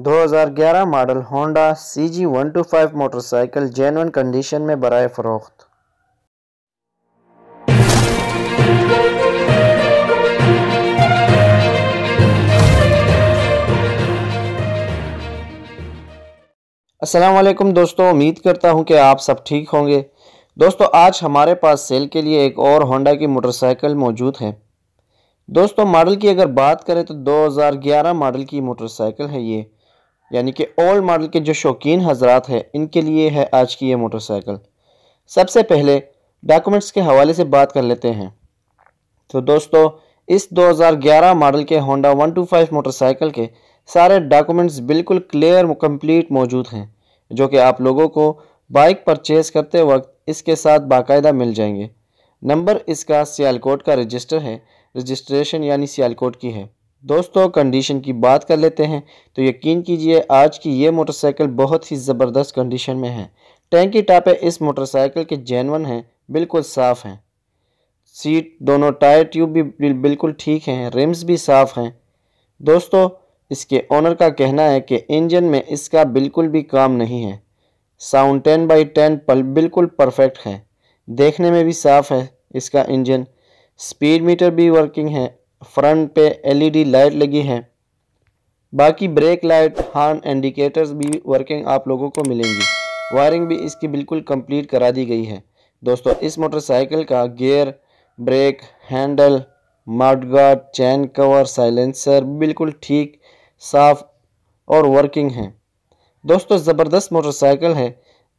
2011 model Honda C G one two five motorcycle genuine condition में बरए फ़रोख्त असलम दोस्तों उम्मीद करता हूँ कि आप सब ठीक होंगे दोस्तों आज हमारे पास सेल के लिए एक और होंडा की मोटरसाइकिल मौजूद है दोस्तों मॉडल की अगर बात करें तो 2011 मॉडल की मोटरसाइकिल है ये यानी कि ओल्ड मॉडल के जो शौकीन हजरात हैं इनके लिए है आज की ये मोटरसाइकिल सबसे पहले डॉक्यूमेंट्स के हवाले से बात कर लेते हैं तो दोस्तों इस 2011 मॉडल के होंडा 125 मोटरसाइकिल के सारे डॉक्यूमेंट्स बिल्कुल क्लियर कंप्लीट मौजूद हैं जो कि आप लोगों को बाइक परचेज़ करते वक्त इसके साथ बाकायदा मिल जाएंगे नंबर इसका सियालकोट का रजिस्टर है रजिस्ट्रेशन यानी सियालकोट की है दोस्तों कंडीशन की बात कर लेते हैं तो यकीन कीजिए आज की ये मोटरसाइकिल बहुत ही ज़बरदस्त कंडीशन में है टैंकी टापे इस मोटरसाइकिल के जैनवन हैं बिल्कुल साफ़ हैं सीट दोनों टायर ट्यूब भी बिल्कुल ठीक हैं रिम्स भी साफ़ हैं दोस्तों इसके ओनर का कहना है कि इंजन में इसका बिल्कुल भी काम नहीं है साउंड टेन बाई टेन पल बिल्कुल परफेक्ट है देखने में भी साफ़ है इसका इंजन स्पीड मीटर भी वर्किंग है फ्रंट पे एलईडी लाइट लगी है बाकी ब्रेक लाइट हार्न इंडिकेटर्स भी वर्किंग आप लोगों को मिलेंगी वायरिंग भी इसकी बिल्कुल कंप्लीट करा दी गई है दोस्तों इस मोटरसाइकिल का gear brake handle mudguard chain cover silencer बिल्कुल ठीक साफ और वर्किंग है दोस्तों ज़बरदस्त मोटरसाइकिल है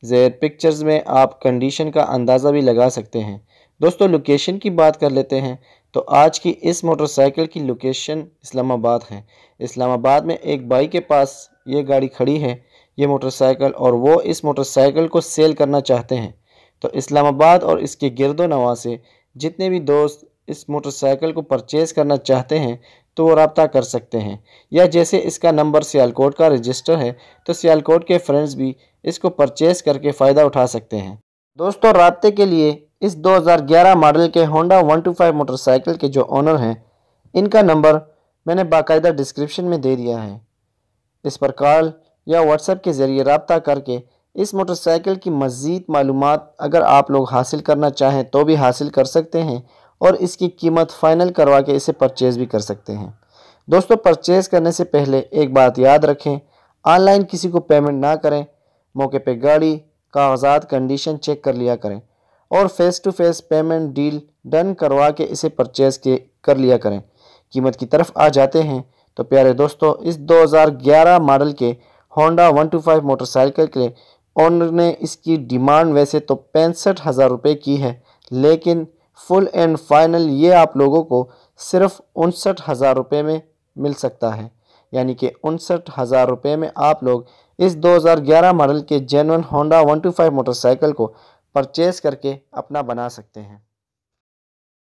जेर पिक्चर्स में आप कंडीशन का अंदाज़ा भी लगा सकते हैं दोस्तों लोकेशन की बात कर लेते हैं तो आज की इस मोटरसाइकिल की लोकेशन इस्लामाबाद है इस्लामाबाद में एक बाई के पास ये गाड़ी खड़ी है ये मोटरसाइकिल और वो इस मोटरसाइकिल को सेल करना चाहते हैं तो इस्लामाबाद और इसके गिरद नवा से जितने भी दोस्त इस मोटरसाइकिल को परचेज़ करना चाहते हैं तो वो रबता कर सकते हैं या जैसे इसका नंबर सियालकोट का रजिस्टर है तो सियालकोट के फ्रेंड्स भी इसको परचेज़ करके फ़ायदा उठा सकते हैं दोस्तों रबते के लिए इस 2011 मॉडल के होंडा 125 मोटरसाइकिल के जो ओनर हैं इनका नंबर मैंने बाकायदा डिस्क्रिप्शन में दे दिया है इस पर कॉल या व्हाट्सएप के ज़रिए रबता करके इस मोटरसाइकिल की मज़ीद मालूम अगर आप लोग हासिल करना चाहें तो भी हासिल कर सकते हैं और इसकी कीमत फ़ाइनल करवा के इसे परचेज़ भी कर सकते हैं दोस्तों परचेज़ करने से पहले एक बात याद रखें ऑनलाइन किसी को पेमेंट ना करें मौके पे गाड़ी कागजात कंडीशन चेक कर लिया करें और face to face payment deal done करवा के इसे परचेज़ के कर लिया करें कीमत की तरफ आ जाते हैं तो प्यारे दोस्तों इस 2011 मॉडल के होंडा 125 मोटरसाइकिल के ओनर ने इसकी डिमांड वैसे तो पैंसठ हज़ार रुपये की है लेकिन फुल एंड फाइनल ये आप लोगों को सिर्फ उनसठ हज़ार रुपये में मिल सकता है यानी कि उनसठ हज़ार रुपये में आप लोग इस 2011 मॉडल के जेनवन होंडा 125 मोटरसाइकिल को परचेज़ करके अपना बना सकते हैं